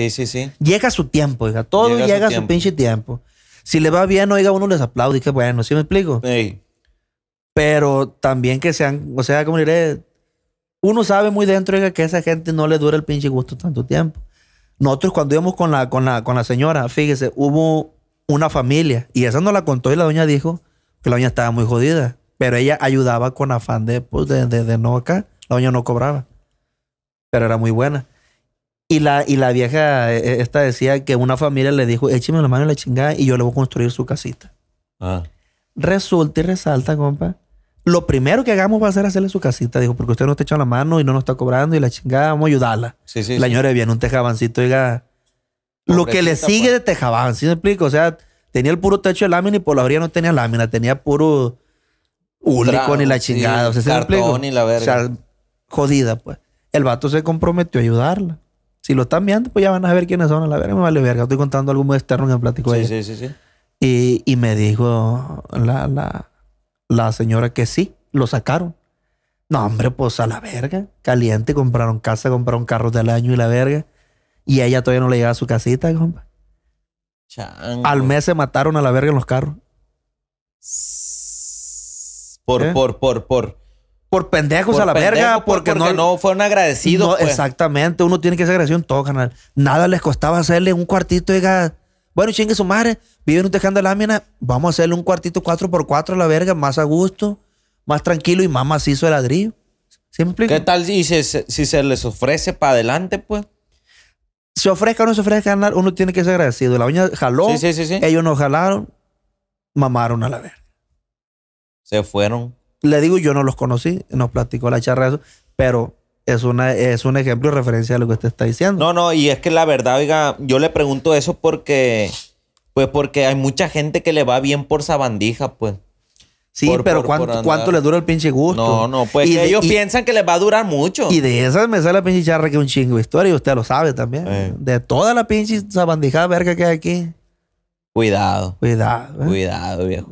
Sí, sí, sí. Llega su tiempo, oiga. Todo llega, su, pinche tiempo. Si le va bien, oiga, uno les aplaude y que bueno, ¿sí me explico? Pero también que sean, o sea, como diré, uno sabe muy dentro, que a esa gente no le dura el pinche gusto tanto tiempo. Nosotros cuando íbamos con la, con la, señora, fíjese, hubo una familia y esa no la contó y la doña dijo que la doña estaba muy jodida. Pero ella ayudaba con afán de, pues, de, de no acá. La doña no cobraba. Pero era muy buena. Y la, y la vieja eh, eh, esta decía que una familia le dijo, écheme la mano y la chingada y yo le voy a construir su casita. Ah. Resulta y resalta, compa. Lo primero que hagamos va a ser hacerle su casita, dijo, porque usted no está echando la mano y no nos está cobrando y la chingada, vamos a ayudarla. Sí, sí, la señora viene un tejabancito, diga Lo que le sigue pues. de tejaban, ¿sí me explico? O sea, tenía el puro techo de lámina y por la orilla no tenía lámina, tenía puro único ni la chingada. o sea, Y la verga. O sea, jodida, pues. El vato se comprometió a ayudarla. Si lo están viendo, pues ya van a ver quiénes son. A la verga me vale verga. Estoy contando algo muy externo que el platicó Sí, sí, sí. Y, y me dijo la, la, la señora que sí, lo sacaron. No, hombre, pues a la verga. Caliente, compraron casa, compraron carros del año y la verga. Y ella todavía no le llegaba a su casita, compa. Al mes se mataron a la verga en los carros. Por, ¿Eh? por, por, por por pendejos a la verga, pues, porque, no, no fueron agradecidos. Pues. Exactamente, uno tiene que ser agradecido en todo, canal. Nada les costaba hacerle un cuartito, diga, bueno, chingue su madre, viven un tejando de lámina, vamos a hacerle un cuartito 4x4 a la verga, más a gusto, más tranquilo y más macizo de ladrillo. ¿Sí ¿Qué tal si, si, se les ofrece para adelante, pues? Se ofrezca o no se ofrezca, canal, uno tiene que ser agradecido. La uña jaló, ellos nos jalaron, mamaron a la verga. Se fueron le digo, yo no los conocí, nos platicó la charra eso, pero es, una, es un ejemplo y referencia a lo que usted está diciendo. No, no, y es que la verdad, oiga, yo le pregunto eso porque, pues porque hay mucha gente que le va bien por sabandija, pues. Sí, pero ¿cuánto, le dura el pinche gusto? No, no, pues y ellos piensan que les va a durar mucho. Y de esas me sale la pinche charra que es un chingo historia y usted lo sabe también. Eh. De toda la pinche sabandijada verga que hay aquí. Cuidado. Cuidado. ¿eh? Cuidado, viejo.